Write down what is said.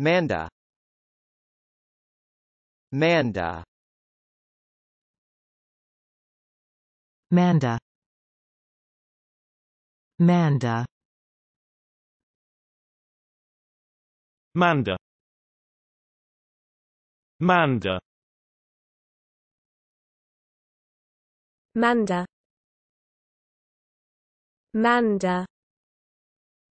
Manda Manda Manda Manda Manda Manda Manda Manda